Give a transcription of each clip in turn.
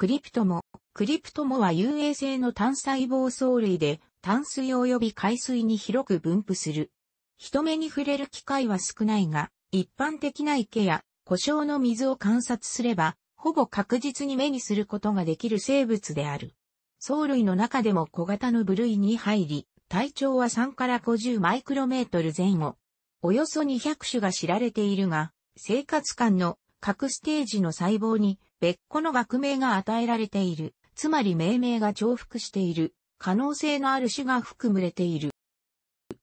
クリプトモ。クリプトモは遊泳性の単細胞藻類で、淡水及び海水に広く分布する。人目に触れる機会は少ないが、一般的な池や故障の水を観察すれば、ほぼ確実に目にすることができる生物である。藻類の中でも小型の部類に入り、体長は3から50マイクロメートル前後。およそ200種が知られているが、生活間の各ステージの細胞に別個の学名が与えられている、つまり命名が重複している、可能性のある種が含まれている。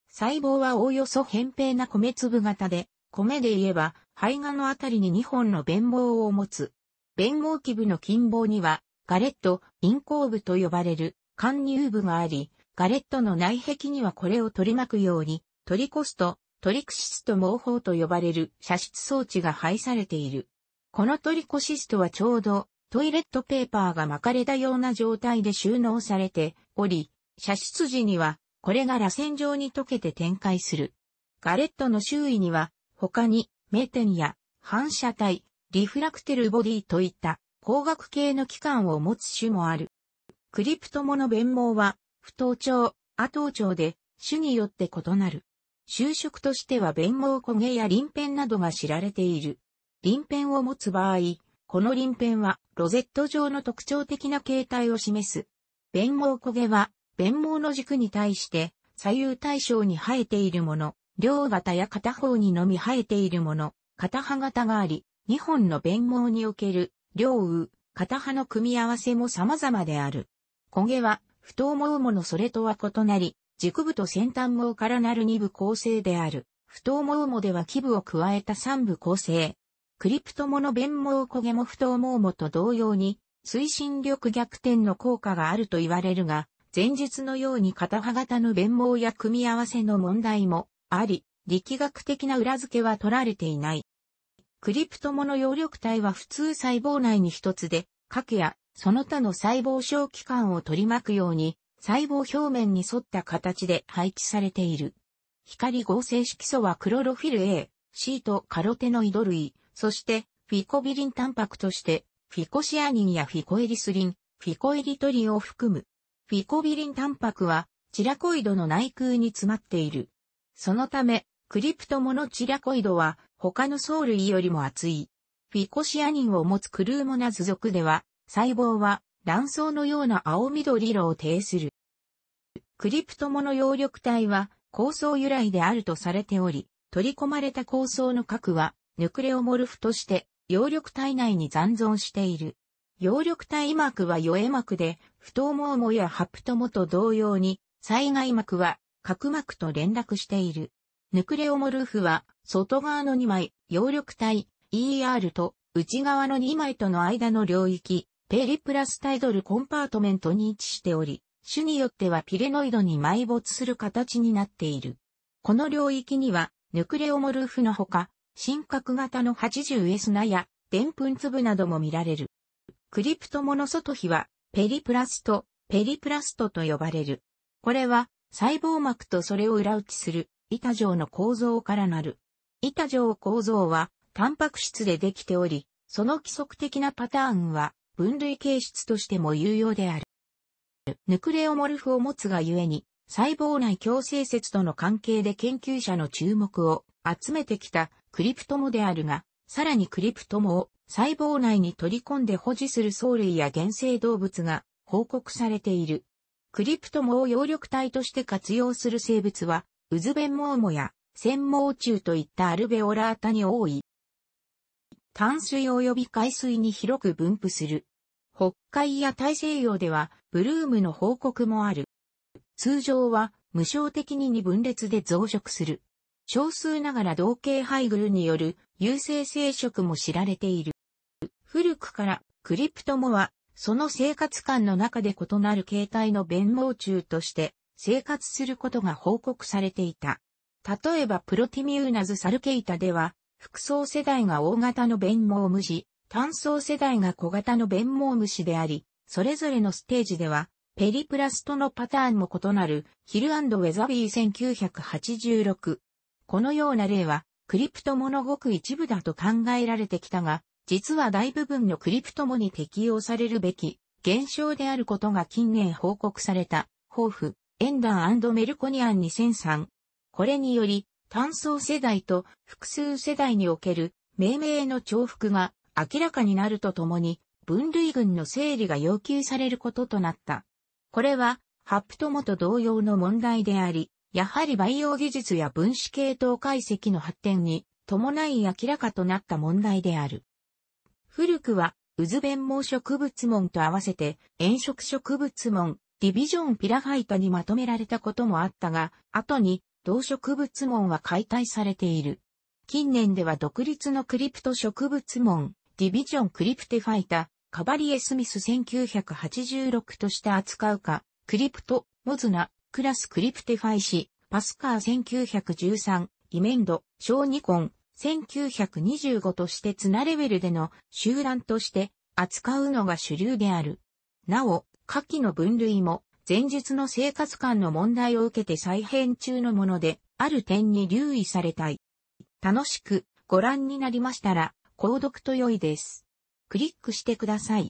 細胞はおおよそ扁平な米粒型で、米で言えば、肺がのあたりに2本の弁棒を持つ。弁毛基部の近傍には、ガレット、陰行部と呼ばれる、貫入部があり、ガレットの内壁にはこれを取り巻くように、トリコスト、トリクシスト毛包と呼ばれる射出装置が配されている。このトリコシストはちょうどトイレットペーパーが巻かれたような状態で収納されており、射出時にはこれが螺旋状に溶けて展開する。ガレットの周囲には他にメテンや反射体、リフラクテルボディといった光学系の器官を持つ種もある。クリプトモの弁毛は不等長、亜等長で種によって異なる。就職としては弁毛焦げや輪片などが知られている。鱗片を持つ場合、この鱗片はロゼット状の特徴的な形態を示す。弁毛焦げは、弁毛の軸に対して左右対称に生えているもの、両型や片方にのみ生えているもの、片刃型があり、2本の弁毛における両右、片刃の組み合わせも様々である。焦げは、不等毛ものそれとは異なり、軸部と先端毛からなる2部構成である。不等毛もでは基部を加えた3部構成。クリプトモの弁毛焦げも不ト毛もと同様に、推進力逆転の効果があると言われるが、前述のように片刃型の弁毛や組み合わせの問題もあり、力学的な裏付けは取られていない。クリプトモの葉緑体は普通細胞内に一つで、核やその他の細胞小器官を取り巻くように、細胞表面に沿った形で配置されている。光合成色素はクロロフィル A、C とカロテノイド類、そして、フィコビリンタンパクとして、フィコシアニンやフィコエリスリン、フィコエリトリを含む。フィコビリンタンパクは、チラコイドの内腔に詰まっている。そのため、クリプトモノチラコイドは、他の藻類よりも厚い。フィコシアニンを持つクルーモナズ属では、細胞は卵巣のような青緑色を呈する。クリプトモの葉緑体は、構想由来であるとされており、取り込まれた構想の核は、ヌクレオモルフとして、葉緑体内に残存している。葉緑体膜は与え膜で、太ももやハプトモと同様に、災害膜は角膜と連絡している。ヌクレオモルフは、外側の2枚、葉緑体、ER と、内側の2枚との間の領域、ペリプラスタイドルコンパートメントに位置しており、種によってはピレノイドに埋没する形になっている。この領域には、ヌクレオモルフのほか、真核型の8 0 s なや、でんぷん粒なども見られる。クリプトモノソトヒは、ペリプラスト、ペリプラストと呼ばれる。これは、細胞膜とそれを裏打ちする、板状の構造からなる。板状構造は、タンパク質でできており、その規則的なパターンは、分類形質としても有用である。ヌクレオモルフを持つがゆえに、細胞内共生説との関係で研究者の注目を集めてきたクリプトモであるが、さらにクリプトモを細胞内に取り込んで保持する藻類や原生動物が報告されている。クリプトモを葉緑体として活用する生物は、ウズベンモウモや、専毛虫といったアルベオラータに多い。淡水及び海水に広く分布する。北海や大西洋では、ブルームの報告もある。通常は無償的に二分裂で増殖する。少数ながら同イ配偶による有性生殖も知られている。古くからクリプトモはその生活感の中で異なる形態の弁毛虫として生活することが報告されていた。例えばプロティミューナズサルケイタでは、複層世代が大型の弁毛虫、単層世代が小型の弁毛虫であり、それぞれのステージではペリプラスとのパターンも異なる、ヒルウェザビー1986。このような例は、クリプトものごく一部だと考えられてきたが、実は大部分のクリプトもに適用されるべき、現象であることが近年報告された、ホーフ、エンダーメルコニアン2003。これにより、単層世代と複数世代における命名の重複が明らかになるとともに、分類群の整理が要求されることとなった。これは、ハプトモと同様の問題であり、やはり培養技術や分子系統解析の発展に伴い明らかとなった問題である。古くは、ウズベンモ植物門と合わせて、炎色植物門、ディビジョンピラファイトにまとめられたこともあったが、後に、動植物門は解体されている。近年では独立のクリプト植物門、ディビジョンクリプテファイタ、カバリエ・スミス1986として扱うか、クリプト、モズナ、クラス・クリプテファイシ、パスカー1913、イメンド、小ニコン、1925として綱レベルでの集団として扱うのが主流である。なお、下記の分類も前述の生活感の問題を受けて再編中のもので、ある点に留意されたい。楽しくご覧になりましたら、購読と良いです。クリックしてください。